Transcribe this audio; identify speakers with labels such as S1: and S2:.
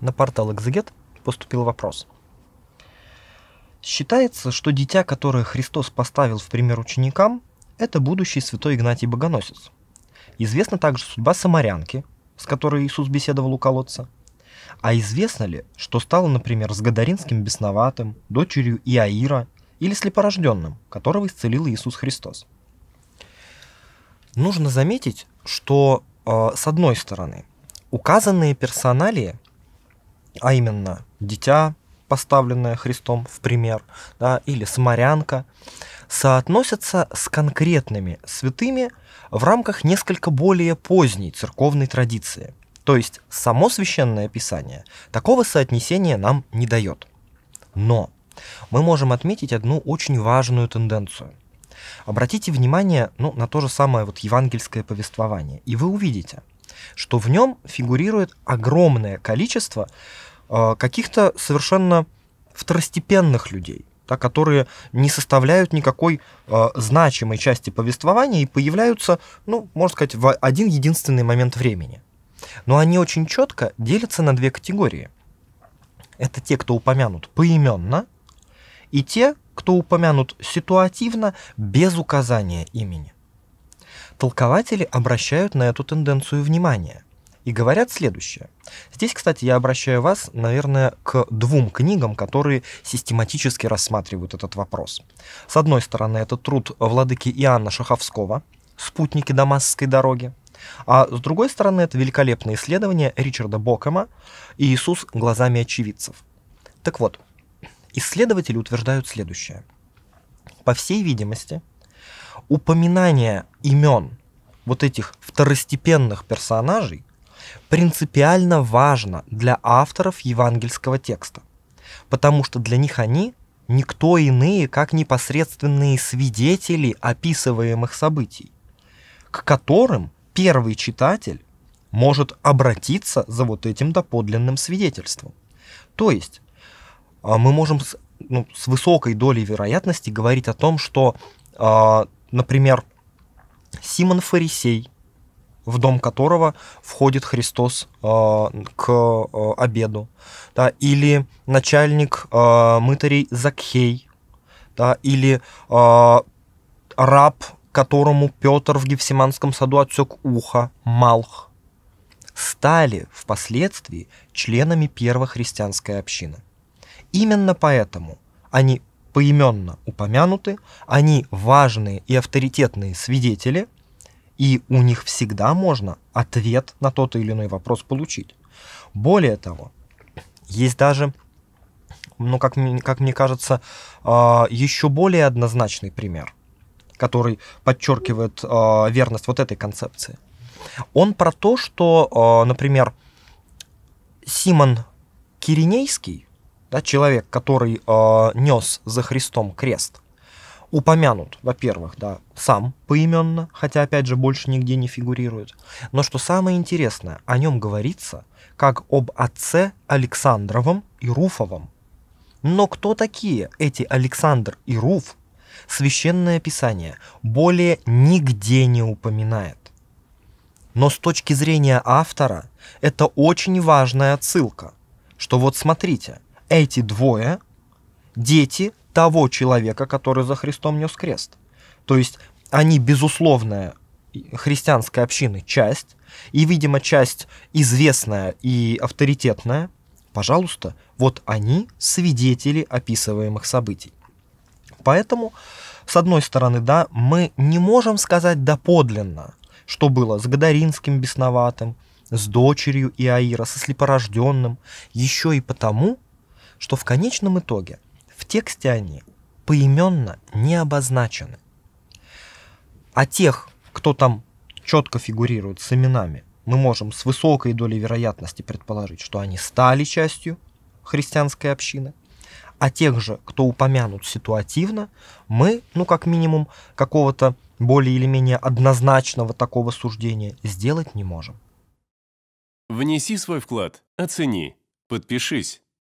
S1: на портал Экзегет поступил вопрос. Считается, что дитя, которое Христос поставил в пример ученикам, это будущий святой Игнатий Богоносец. Известна также судьба самарянки, с которой Иисус беседовал у колодца. А известно ли, что стало, например, с Гадаринским бесноватым, дочерью Иаира или слепорожденным, которого исцелил Иисус Христос? Нужно заметить, что, э, с одной стороны, указанные персоналии а именно дитя, поставленное Христом в пример, да, или самарянка, соотносятся с конкретными святыми в рамках несколько более поздней церковной традиции. То есть само священное писание такого соотнесения нам не дает. Но мы можем отметить одну очень важную тенденцию. Обратите внимание ну, на то же самое вот евангельское повествование, и вы увидите, что в нем фигурирует огромное количество э, каких-то совершенно второстепенных людей, да, которые не составляют никакой э, значимой части повествования и появляются, ну, можно сказать, в один единственный момент времени. Но они очень четко делятся на две категории. Это те, кто упомянут поименно, и те, кто упомянут ситуативно, без указания имени. Толкователи обращают на эту тенденцию внимание и говорят следующее. Здесь, кстати, я обращаю вас, наверное, к двум книгам, которые систематически рассматривают этот вопрос. С одной стороны, это труд владыки Иоанна Шаховского «Спутники Дамасской дороги», а с другой стороны, это великолепное исследование Ричарда Бокома «Иисус глазами очевидцев». Так вот, исследователи утверждают следующее. По всей видимости, упоминание имен вот этих второстепенных персонажей принципиально важно для авторов евангельского текста, потому что для них они никто иные, как непосредственные свидетели описываемых событий, к которым первый читатель может обратиться за вот этим доподлинным свидетельством. То есть а, мы можем с, ну, с высокой долей вероятности говорить о том, что э, Например, Симон Фарисей, в дом которого входит Христос э, к э, обеду, да, или начальник э, мытарей Закхей, да, или э, раб, которому Петр в Гефсиманском саду отсек ухо, Малх, стали впоследствии членами первой христианской общины. Именно поэтому они поименно упомянуты, они важные и авторитетные свидетели, и у них всегда можно ответ на тот или иной вопрос получить. Более того, есть даже, ну, как, как мне кажется, а, еще более однозначный пример, который подчеркивает а, верность вот этой концепции. Он про то, что, а, например, Симон Киринейский, да, человек, который э, а, нес за Христом крест, упомянут, во-первых, да, сам поименно, хотя, опять же, больше нигде не фигурирует. Но что самое интересное, о нем говорится как об отце Александровом и Руфовом. Но кто такие эти Александр и Руф, Священное Писание более нигде не упоминает. Но с точки зрения автора, это очень важная отсылка, что вот смотрите – эти двое дети того человека, который за Христом нес крест. То есть они безусловная христианской общины часть, и, видимо, часть известная и авторитетная, пожалуйста, вот они свидетели описываемых событий. Поэтому, с одной стороны, да, мы не можем сказать доподлинно, что было с Гадаринским бесноватым, с дочерью Иаира, со слепорожденным, еще и потому, что в конечном итоге в тексте они поименно не обозначены. А тех, кто там четко фигурирует с именами, мы можем с высокой долей вероятности предположить, что они стали частью христианской общины, а тех же, кто упомянут ситуативно, мы, ну как минимум, какого-то более или менее однозначного такого суждения сделать не можем. Внеси свой вклад, оцени, подпишись